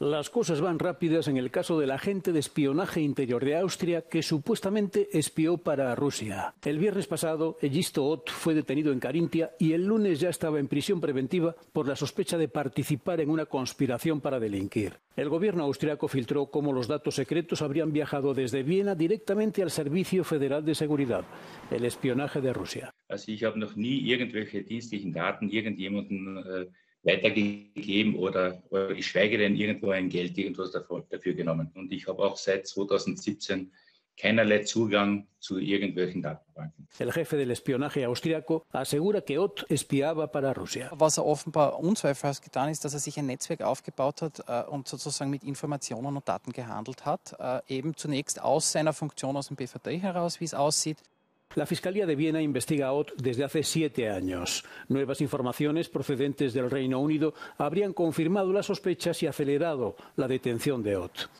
Las cosas van rápidas en el caso del agente de espionaje interior de Austria que supuestamente espió para Rusia. El viernes pasado, Egisto Ott fue detenido en Carintia y el lunes ya estaba en prisión preventiva por la sospecha de participar en una conspiración para delinquir. El gobierno austriaco filtró cómo los datos secretos habrían viajado desde Viena directamente al Servicio Federal de Seguridad, el espionaje de Rusia. Also, ich äh, weitergegeben oder, oder ich schweige denn irgendwo ein Geld, irgendwas dafür, dafür genommen. Und ich habe auch seit 2017 keinerlei Zugang zu irgendwelchen Datenbanken. El jefe del espionaje austriaco asegura que Ott espiaba para Rusia. Was er offenbar unzweifelhaft getan ist, dass er sich ein Netzwerk aufgebaut hat äh, und sozusagen mit Informationen und Daten gehandelt hat, äh, eben zunächst aus seiner Funktion aus dem BVD heraus, wie es aussieht, La Fiscalía de Viena investiga a Ott desde hace siete años. Nuevas informaciones procedentes del Reino Unido habrían confirmado las sospechas y acelerado la detención de Ott.